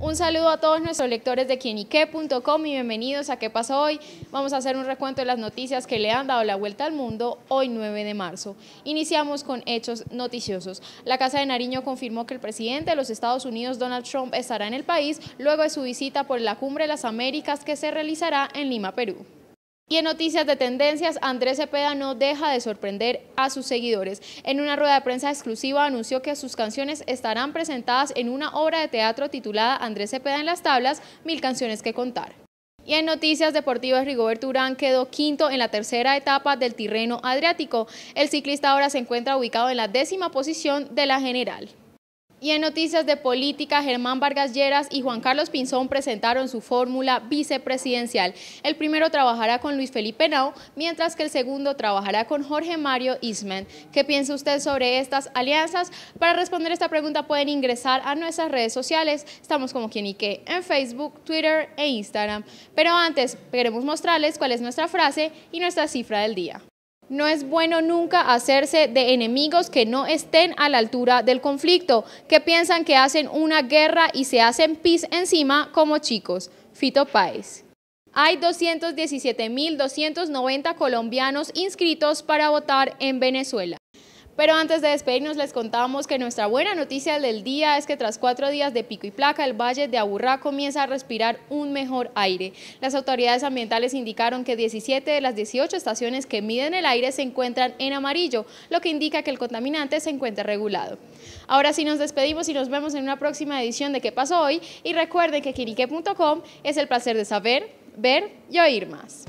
Un saludo a todos nuestros lectores de quienique.com y bienvenidos a ¿Qué pasó hoy? Vamos a hacer un recuento de las noticias que le han dado la vuelta al mundo hoy 9 de marzo. Iniciamos con hechos noticiosos. La Casa de Nariño confirmó que el presidente de los Estados Unidos, Donald Trump, estará en el país luego de su visita por la Cumbre de las Américas que se realizará en Lima, Perú. Y en noticias de tendencias, Andrés Cepeda no deja de sorprender a sus seguidores. En una rueda de prensa exclusiva anunció que sus canciones estarán presentadas en una obra de teatro titulada Andrés Cepeda en las tablas, mil canciones que contar. Y en noticias deportivas, Rigoberto Urán quedó quinto en la tercera etapa del Tirreno Adriático. El ciclista ahora se encuentra ubicado en la décima posición de la general. Y en noticias de política, Germán Vargas Lleras y Juan Carlos Pinzón presentaron su fórmula vicepresidencial. El primero trabajará con Luis Felipe Nau, mientras que el segundo trabajará con Jorge Mario Isman. ¿Qué piensa usted sobre estas alianzas? Para responder esta pregunta pueden ingresar a nuestras redes sociales. Estamos como quien y qué en Facebook, Twitter e Instagram. Pero antes, queremos mostrarles cuál es nuestra frase y nuestra cifra del día. No es bueno nunca hacerse de enemigos que no estén a la altura del conflicto, que piensan que hacen una guerra y se hacen pis encima como chicos. Fito Páez. Hay 217.290 colombianos inscritos para votar en Venezuela. Pero antes de despedirnos les contábamos que nuestra buena noticia del día es que tras cuatro días de pico y placa, el Valle de Aburrá comienza a respirar un mejor aire. Las autoridades ambientales indicaron que 17 de las 18 estaciones que miden el aire se encuentran en amarillo, lo que indica que el contaminante se encuentra regulado. Ahora sí nos despedimos y nos vemos en una próxima edición de ¿Qué pasó hoy? Y recuerden que quirique.com es el placer de saber, ver y oír más.